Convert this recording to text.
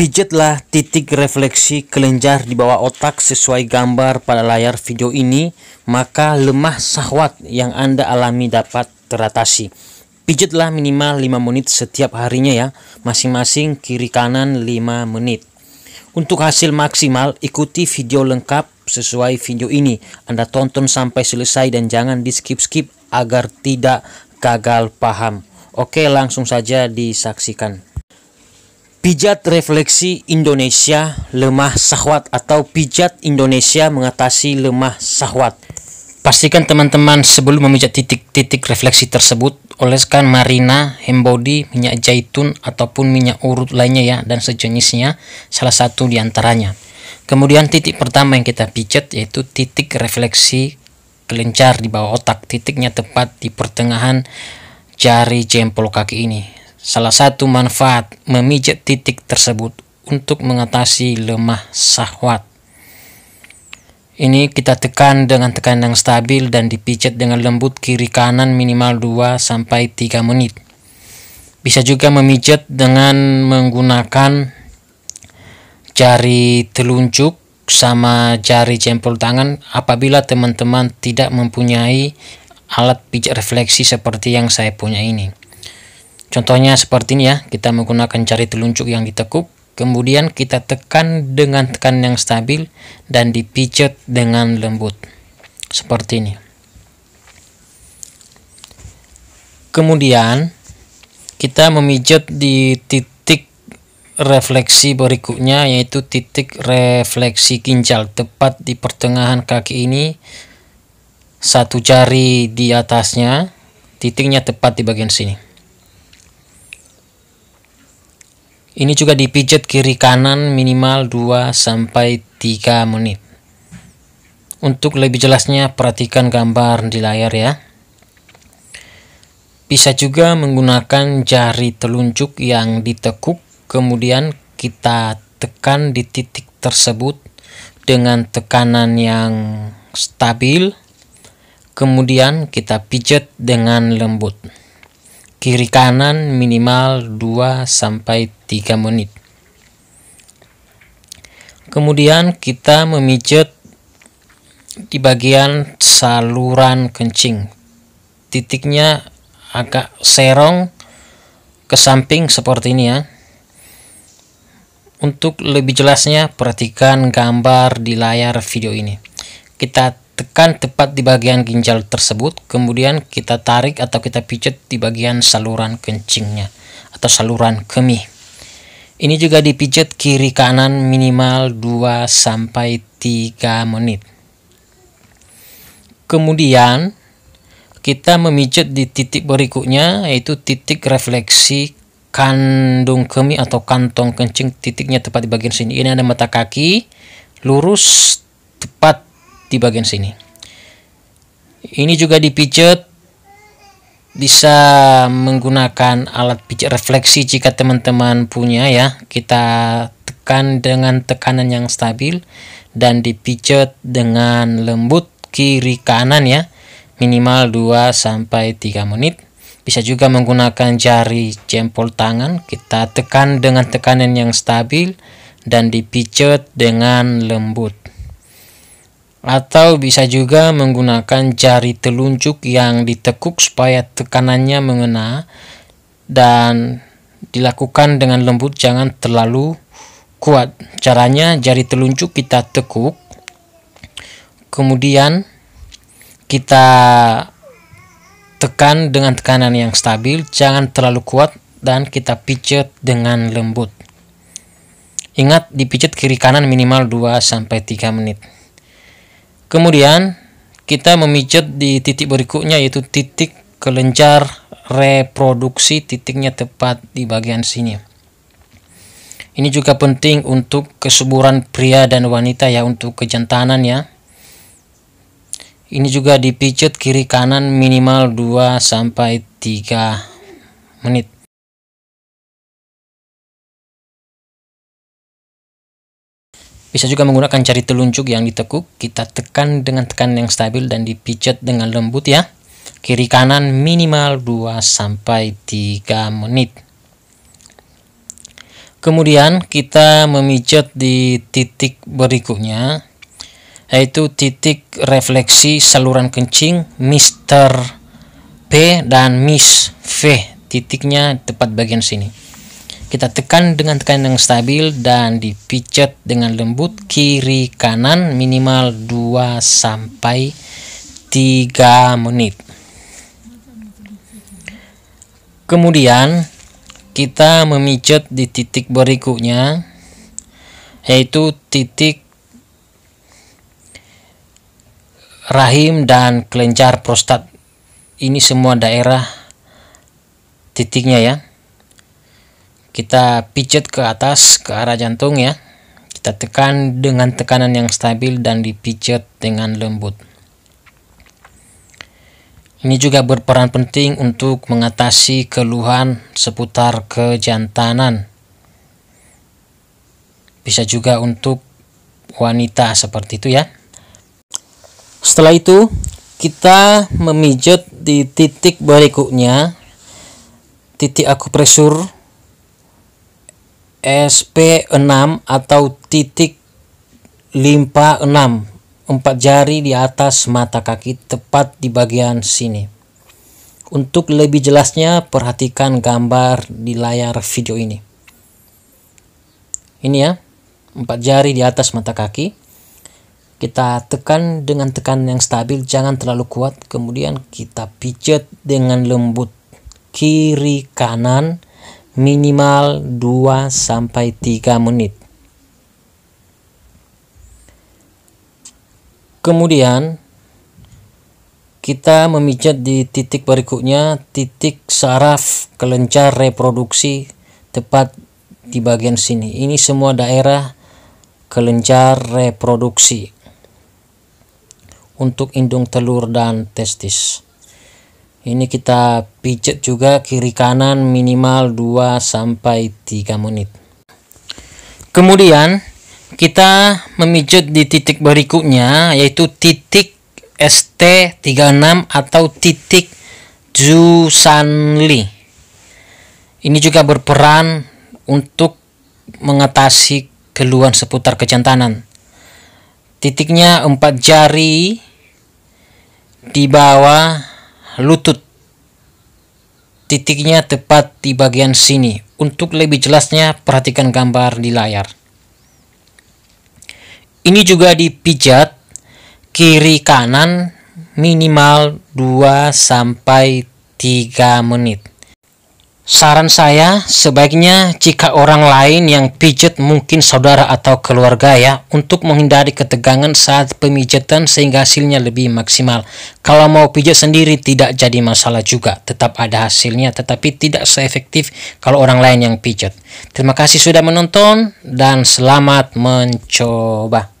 Pijatlah titik refleksi kelenjar di bawah otak sesuai gambar pada layar video ini, maka lemah sahwat yang Anda alami dapat teratasi. Pijatlah minimal 5 menit setiap harinya ya, masing-masing kiri kanan 5 menit. Untuk hasil maksimal, ikuti video lengkap sesuai video ini. Anda tonton sampai selesai dan jangan di skip-skip agar tidak gagal paham. Oke, langsung saja disaksikan. Pijat Refleksi Indonesia Lemah Sahwat atau Pijat Indonesia Mengatasi Lemah Sahwat. Pastikan teman-teman sebelum memijat titik-titik refleksi tersebut, oleskan marina, hembody, minyak zaitun, ataupun minyak urut lainnya ya, dan sejenisnya, salah satu diantaranya. Kemudian titik pertama yang kita pijat yaitu titik refleksi kelencar di bawah otak. Titiknya tepat di pertengahan jari jempol kaki ini Salah satu manfaat memijat titik tersebut untuk mengatasi lemah syahwat. Ini kita tekan dengan tekan yang stabil dan dipijat dengan lembut kiri kanan minimal 2 sampai 3 menit. Bisa juga memijat dengan menggunakan jari telunjuk sama jari jempol tangan apabila teman-teman tidak mempunyai alat pijat refleksi seperti yang saya punya ini. Contohnya seperti ini ya, kita menggunakan jari telunjuk yang ditekuk, kemudian kita tekan dengan tekan yang stabil dan dipijat dengan lembut. Seperti ini. Kemudian kita memijat di titik refleksi berikutnya yaitu titik refleksi ginjal tepat di pertengahan kaki ini satu jari di atasnya titiknya tepat di bagian sini Ini juga dipijat kiri kanan minimal 2 sampai 3 menit. Untuk lebih jelasnya perhatikan gambar di layar ya. Bisa juga menggunakan jari telunjuk yang ditekuk kemudian kita tekan di titik tersebut dengan tekanan yang stabil kemudian kita pijat dengan lembut kiri kanan minimal 2 sampai 3 menit. Kemudian kita memijat di bagian saluran kencing. Titiknya agak serong ke samping seperti ini ya. Untuk lebih jelasnya perhatikan gambar di layar video ini. Kita tekan tepat di bagian ginjal tersebut kemudian kita tarik atau kita pijat di bagian saluran kencingnya atau saluran kemih ini juga dipijat kiri kanan minimal 2 sampai 3 menit kemudian kita memijat di titik berikutnya yaitu titik refleksi kandung kemih atau kantong kencing titiknya tepat di bagian sini ini ada mata kaki lurus tepat di bagian sini ini juga dipijat bisa menggunakan alat pijat refleksi jika teman-teman punya ya kita tekan dengan tekanan yang stabil dan dipijat dengan lembut kiri kanan ya minimal 2 sampai 3 menit bisa juga menggunakan jari jempol tangan kita tekan dengan tekanan yang stabil dan dipijat dengan lembut atau bisa juga menggunakan jari telunjuk yang ditekuk supaya tekanannya mengena dan dilakukan dengan lembut jangan terlalu kuat caranya jari telunjuk kita tekuk kemudian kita tekan dengan tekanan yang stabil jangan terlalu kuat dan kita pijat dengan lembut ingat dipijat kiri kanan minimal 2-3 menit Kemudian kita memijat di titik berikutnya yaitu titik kelenjar reproduksi titiknya tepat di bagian sini. Ini juga penting untuk kesuburan pria dan wanita ya untuk kejantanan ya. Ini juga dipijat kiri kanan minimal 2 sampai 3 menit. Bisa juga menggunakan jari telunjuk yang ditekuk, kita tekan dengan tekan yang stabil dan dipijat dengan lembut ya. Kiri kanan minimal 2 sampai 3 menit. Kemudian kita memijat di titik berikutnya yaitu titik refleksi saluran kencing Mr. P dan Miss V. Titiknya tepat bagian sini. Kita tekan dengan tekanan yang stabil dan dipijat dengan lembut kiri kanan minimal 2 sampai 3 menit. Kemudian kita memijat di titik berikutnya yaitu titik rahim dan kelenjar prostat. Ini semua daerah titiknya ya kita pijat ke atas ke arah jantung ya kita tekan dengan tekanan yang stabil dan dipijat dengan lembut ini juga berperan penting untuk mengatasi keluhan seputar kejantanan bisa juga untuk wanita seperti itu ya setelah itu kita memijat di titik berikutnya titik akupresur SP6 atau titik limpa 6 empat jari di atas mata kaki tepat di bagian sini untuk lebih jelasnya perhatikan gambar di layar video ini ini ya empat jari di atas mata kaki kita tekan dengan tekan yang stabil jangan terlalu kuat kemudian kita pijat dengan lembut kiri kanan minimal 2 sampai 3 menit. Kemudian kita memijat di titik berikutnya, titik saraf kelencar reproduksi tepat di bagian sini. Ini semua daerah kelencar reproduksi untuk indung telur dan testis ini kita pijat juga kiri kanan minimal 2 sampai 3 menit kemudian kita memijat di titik berikutnya yaitu titik ST36 atau titik Jusanli ini juga berperan untuk mengatasi keluhan seputar kejantanan titiknya empat jari di bawah lutut. Titiknya tepat di bagian sini. Untuk lebih jelasnya, perhatikan gambar di layar. Ini juga dipijat kiri kanan minimal 2 sampai 3 menit. Saran saya, sebaiknya jika orang lain yang pijat mungkin saudara atau keluarga ya, untuk menghindari ketegangan saat pemijatan sehingga hasilnya lebih maksimal. Kalau mau pijat sendiri tidak jadi masalah juga, tetap ada hasilnya tetapi tidak seefektif kalau orang lain yang pijat. Terima kasih sudah menonton dan selamat mencoba.